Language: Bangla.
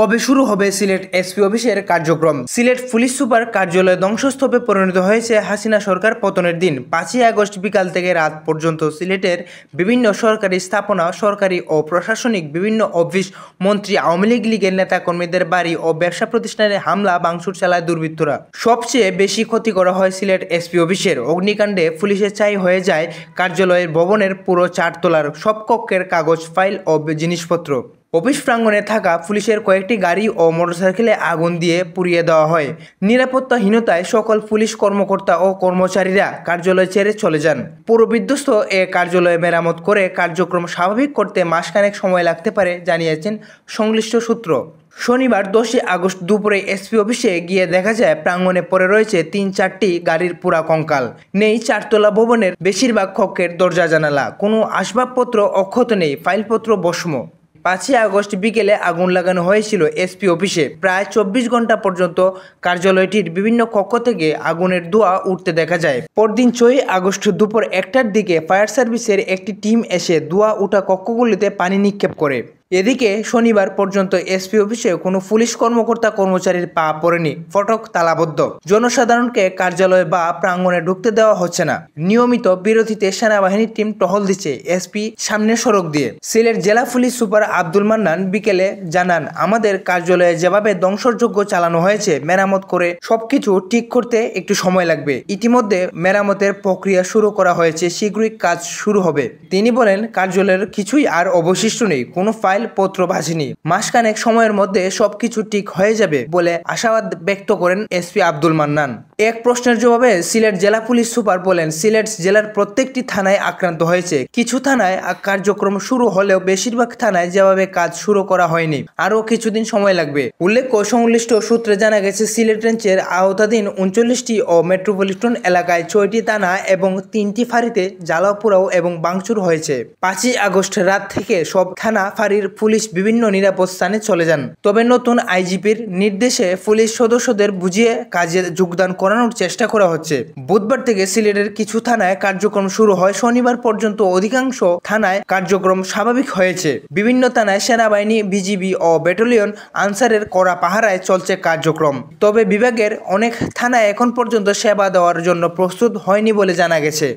কবে শুরু হবে সিলেট এসপি অফিসের কার্যক্রম সিলেট পুলিশ সুপার কার্যালয় ধ্বংসস্তূপে পরিণত হয়েছে হাসিনা সরকার পতনের দিন পাঁচই আগস্ট বিকাল থেকে রাত পর্যন্ত সিলেটের বিভিন্ন সরকারি স্থাপনা সরকারি ও প্রশাসনিক বিভিন্ন অফিস মন্ত্রী আওয়ামী লীগ লীগের নেতাকর্মীদের বাড়ি ও ব্যবসা প্রতিষ্ঠানে হামলা বাংশুর চালায় দুর্বৃত্তরা সবচেয়ে বেশি ক্ষতি করা হয় সিলেট এসপি অফিসের অগ্নিকাণ্ডে পুলিশের চাই হয়ে যায় কার্যালয়ের ভবনের পুরো চারতলার সব কক্ষের কাগজ ফাইল ও জিনিসপত্র অফিস প্রাঙ্গনে থাকা পুলিশের কয়েকটি গাড়ি ও মোটরসাইকেলে আগুন দিয়ে পুড়িয়ে দেওয়া হয় নিরাপত্তাহীনতায় সকল পুলিশ কর্মকর্তা ও কর্মচারীরা কার্যালয় ছেড়ে চলে যান পুরো বিধ্বস্ত এ কার্যালয়ে মেরামত করে কার্যক্রম স্বাভাবিক করতে মাসখানেক সময় লাগতে পারে জানিয়েছেন সংশ্লিষ্ট সূত্র শনিবার দশই আগস্ট দুপুরে এসপি অফিসে গিয়ে দেখা যায় প্রাঙ্গণে পড়ে রয়েছে তিন চারটি গাড়ির পুরা কঙ্কাল নেই চারতলা ভবনের বেশিরভাগ কক্ষের দরজা জানালা কোনো আসবাবপত্র অক্ষত নেই ফাইলপত্র বসম পাঁচই আগস্ট বিকেলে আগুন লাগানো হয়েছিল এসপি অফিসে প্রায় চব্বিশ ঘন্টা পর্যন্ত কার্যালয়টির বিভিন্ন কক্ষ থেকে আগুনের ধোঁয়া উঠতে দেখা যায় পরদিন ছয় আগস্ট দুপুর একটার দিকে ফায়ার সার্ভিসের একটি টিম এসে ধোঁয়া উঠা কক্ষগুলিতে পানি নিক্ষেপ করে এদিকে শনিবার পর্যন্ত এসপি অফিসে কোনো পুলিশ কর্মকর্তা কর্মচারীর পা পড়েনি ফটক তালাবদ্ধ জনসাধারণকে কার্যালয় বা প্রাঙ্গণে ঢুকতে দেওয়া হচ্ছে না নিয়মিত বিরোধীতে সেনাবাহিনীর টিম টহল দিচ্ছে এসপি সামনে সড়ক দিয়ে সিলেট জেলা পুলিশ সুপার আব্দুল মান্নান বিকেলে জানান আমাদের কার্যালয়ে যেভাবে ধ্বংসযোগ্য চালানো হয়েছে মেরামত করে সবকিছু ঠিক করতে একটু সময় লাগবে ইতিমধ্যে মেরামতের প্রক্রিয়া শুরু করা হয়েছে শীঘ্রই কাজ শুরু হবে তিনি বলেন কার্যালয়ের কিছুই আর অবশিষ্ট নেই কোনো ফাইল পত্র ভাসেনি মাসখানেক সময়ের মধ্যে সবকিছু ঠিক হয়ে যাবে বলে আশাবাদ ব্যক্ত করেন এসপি আব্দুল মান্নান এক প্রশ্নের জবাবে সিলেট জেলা পুলিশ সুপার বলেন সিলেট জেলার প্রত্যেকটি থানায় আক্রান্ত হয়েছে কিছু থানায় কার্যক্রম শুরু হলেও বেশিরভাগ থানায় যেভাবে কাজ শুরু করা হয়নি আরও কিছুদিন সময় লাগবে উল্লেখ্য সংশ্লিষ্ট সূত্রে জানা গেছে সিলেট রেঞ্চের আওতাধীন উনচল্লিশটি ও মেট্রোপলিটন এলাকায় ছয়টি থানা এবং তিনটি ফাঁড়িতে জালাপুরাও এবং বাংচুর হয়েছে পাঁচই আগস্ট রাত থেকে সব থানা ফাঁড়ির পুলিশ বিভিন্ন নিরাপদ স্থানে চলে যান তবে নতুন আইজিপির নির্দেশে পুলিশ সদস্যদের বুঝিয়ে কাজে যোগদান করানোর চেষ্টা করা হচ্ছে বুধবার থেকে সিলেটের কিছু থানায় কার্যক্রম শুরু হয় শনিবার পর্যন্ত অধিকাংশ থানায় কার্যক্রম স্বাভাবিক হয়েছে বিভিন্ন থানায় সেনাবাহিনী বিজিবি ও ব্যাটালিয়ন আনসারের করা পাহারায় চলছে কার্যক্রম তবে বিভাগের অনেক থানায় এখন পর্যন্ত সেবা দেওয়ার জন্য প্রস্তুত হয়নি বলে জানা গেছে